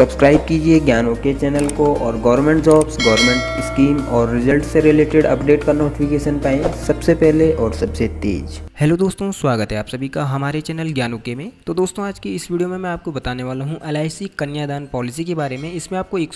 subscribe कीजिए ज्ञान के चैनल को और गवर्नमेंट जॉब्स गवर्नमेंट स्कीम और रिजल्ट से रिलेटेड अपडेट का नोटिफिकेशन पाएं सबसे पहले और सबसे तेज हेलो दोस्तों स्वागत है आप सभी का हमारे चैनल ज्ञान के में तो दोस्तों आज की इस वीडियो में मैं आपको बताने वाला हूँ एल कन्यादान पॉलिसी के बारे में इसमें आपको एक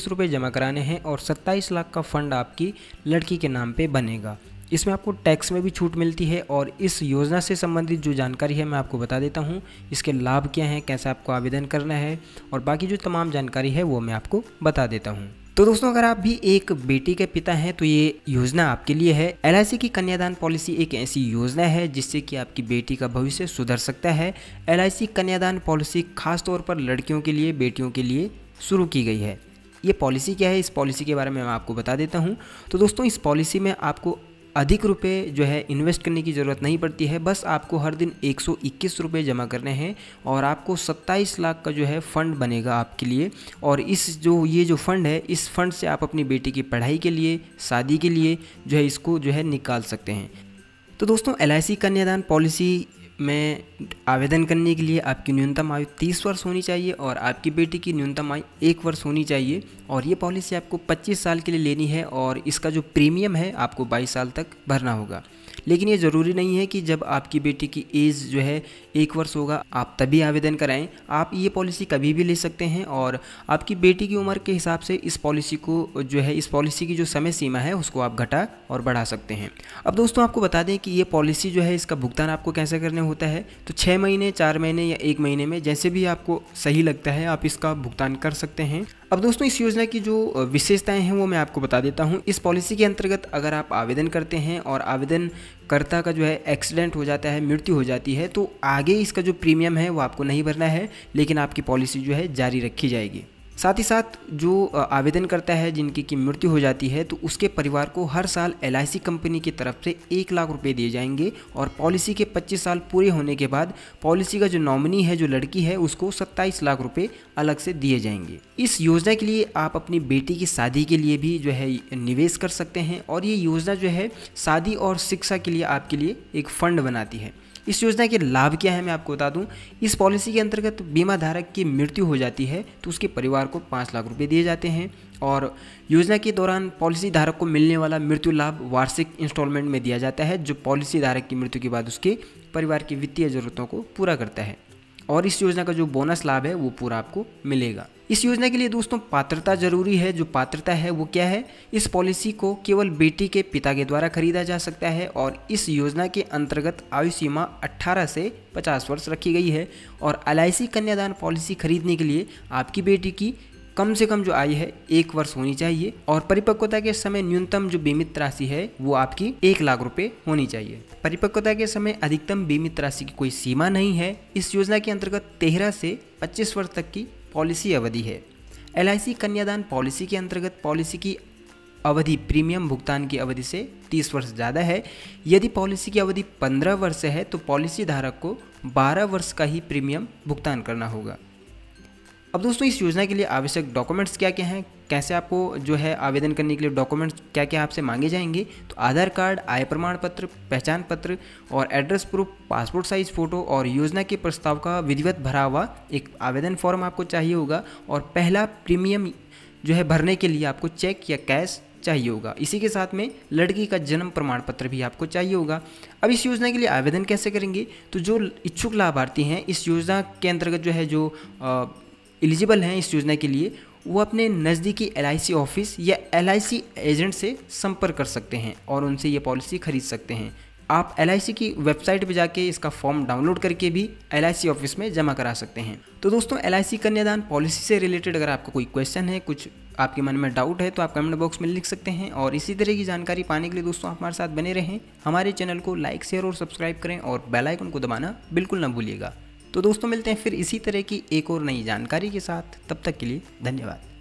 सौ जमा कराने हैं और सत्ताईस लाख का फंड आपकी लड़की के नाम पर बनेगा इसमें आपको टैक्स में भी छूट मिलती है और इस योजना से संबंधित जो जानकारी है मैं आपको बता देता हूँ इसके लाभ क्या हैं कैसे आपको आवेदन करना है और बाकी जो तमाम जानकारी है वो मैं आपको बता देता हूँ तो दोस्तों अगर आप भी एक बेटी के पिता हैं तो ये योजना आपके लिए है एल की कन्यादान पॉलिसी एक ऐसी योजना है जिससे कि आपकी बेटी का भविष्य सुधर सकता है एल कन्यादान पॉलिसी खासतौर पर लड़कियों के लिए बेटियों के लिए शुरू की गई है ये पॉलिसी क्या है इस पॉलिसी के बारे में मैं आपको बता देता हूँ तो दोस्तों इस पॉलिसी में आपको अधिक रुपये जो है इन्वेस्ट करने की ज़रूरत नहीं पड़ती है बस आपको हर दिन एक सौ जमा करने हैं और आपको 27 लाख का जो है फ़ंड बनेगा आपके लिए और इस जो ये जो फ़ंड है इस फंड से आप अपनी बेटी की पढ़ाई के लिए शादी के लिए जो है इसको जो है निकाल सकते हैं तो दोस्तों एल कन्यादान पॉलिसी में आवेदन करने के लिए आपकी न्यूनतम आयु तीस वर्ष होनी चाहिए और आपकी बेटी की न्यूनतम आयु एक वर्ष होनी चाहिए और ये पॉलिसी आपको पच्चीस साल के लिए लेनी है और इसका जो प्रीमियम है आपको बाईस साल तक भरना होगा लेकिन ये ज़रूरी नहीं है कि जब आपकी बेटी की एज जो है एक वर्ष होगा आप तभी आवेदन कराएं आप ये पॉलिसी कभी भी ले सकते हैं और आपकी बेटी की उम्र के हिसाब से इस पॉलिसी को जो है इस पॉलिसी की जो समय सीमा है उसको आप घटा और बढ़ा सकते हैं अब दोस्तों आपको बता दें कि ये पॉलिसी जो है इसका भुगतान आपको कैसे करने होता है तो छः महीने चार महीने या एक महीने में जैसे भी आपको सही लगता है आप इसका भुगतान कर सकते हैं अब दोस्तों इस योजना की जो विशेषताएं हैं वो मैं आपको बता देता हूँ इस पॉलिसी के अंतर्गत अगर आप आवेदन करते हैं और आवेदन कर्ता का जो है एक्सीडेंट हो जाता है मृत्यु हो जाती है तो आगे इसका जो प्रीमियम है वो आपको नहीं भरना है लेकिन आपकी पॉलिसी जो है जारी रखी जाएगी साथ ही साथ जो आवेदन करता है जिनकी की मृत्यु हो जाती है तो उसके परिवार को हर साल एल कंपनी की तरफ से एक लाख रुपये दिए जाएंगे और पॉलिसी के 25 साल पूरे होने के बाद पॉलिसी का जो नॉमिनी है जो लड़की है उसको 27 लाख रुपये अलग से दिए जाएंगे इस योजना के लिए आप अपनी बेटी की शादी के लिए भी जो है निवेश कर सकते हैं और ये योजना जो है शादी और शिक्षा के लिए आपके लिए एक फ़ंड बनाती है इस योजना के लाभ क्या है मैं आपको बता दूं इस पॉलिसी के अंतर्गत बीमा धारक की मृत्यु हो जाती है तो उसके परिवार को पाँच लाख रुपये दिए जाते हैं और योजना के दौरान पॉलिसी धारक को मिलने वाला मृत्यु लाभ वार्षिक इंस्टॉलमेंट में दिया जाता है जो पॉलिसी धारक की मृत्यु के बाद उसके परिवार की वित्तीय ज़रूरतों को पूरा करता है और इस योजना का जो बोनस लाभ है वो पूरा आपको मिलेगा इस योजना के लिए दोस्तों पात्रता जरूरी है जो पात्रता है वो क्या है इस पॉलिसी को केवल बेटी के पिता के द्वारा खरीदा जा सकता है और इस योजना के अंतर्गत आयु सीमा 18 से 50 वर्ष रखी गई है और एल कन्यादान पॉलिसी खरीदने के लिए आपकी बेटी की कम से कम जो आय है एक वर्ष होनी चाहिए और परिपक्वता के समय न्यूनतम जो बीमित राशि है वो आपकी एक लाख रुपए होनी चाहिए परिपक्वता के समय अधिकतम बीमित राशि की कोई सीमा नहीं है इस योजना के अंतर्गत तेरह से पच्चीस वर्ष तक की पॉलिसी अवधि है एल कन्यादान पॉलिसी के अंतर्गत पॉलिसी की अवधि प्रीमियम भुगतान की अवधि से 30 वर्ष ज़्यादा है यदि पॉलिसी की अवधि 15 वर्ष है तो पॉलिसी धारक को 12 वर्ष का ही प्रीमियम भुगतान करना होगा अब दोस्तों इस योजना के लिए आवश्यक डॉक्यूमेंट्स क्या क्या हैं कैसे आपको जो है आवेदन करने के लिए डॉक्यूमेंट्स क्या क्या आपसे मांगे जाएंगे तो आधार कार्ड आय प्रमाण पत्र पहचान पत्र और address proof passport size photo और योजना के प्रस्ताव का विधिवत भरा हुआ एक आवेदन फॉर्म आपको चाहिए होगा और पहला प्रीमियम जो है भरने के लिए आपको चेक या कैश चाहिए होगा इसी के साथ में लड़की का जन्म प्रमाण पत्र भी आपको चाहिए होगा अब इस योजना के लिए आवेदन कैसे करेंगे तो जो इच्छुक लाभार्थी हैं इस योजना के अंतर्गत जो है जो आ, एलिजिबल हैं इस योजना के लिए वो अपने नज़दीकी एल ऑफिस या एल एजेंट से संपर्क कर सकते हैं और उनसे ये पॉलिसी खरीद सकते हैं आप एल की वेबसाइट पर जाके इसका फॉर्म डाउनलोड करके भी एल ऑफिस में जमा करा सकते हैं तो दोस्तों एल कन्यादान पॉलिसी से रिलेटेड अगर आपका कोई क्वेश्चन है कुछ आपके मन में डाउट है तो आप कमेंट बॉक्स में लिख सकते हैं और इसी तरह की जानकारी पाने के लिए दोस्तों आप हमारे साथ बने रहें हमारे चैनल को लाइक शेयर और सब्सक्राइब करें और बेलाइकन को दबाना बिल्कुल ना भूलिएगा तो दोस्तों मिलते हैं फिर इसी तरह की एक और नई जानकारी के साथ तब तक के लिए धन्यवाद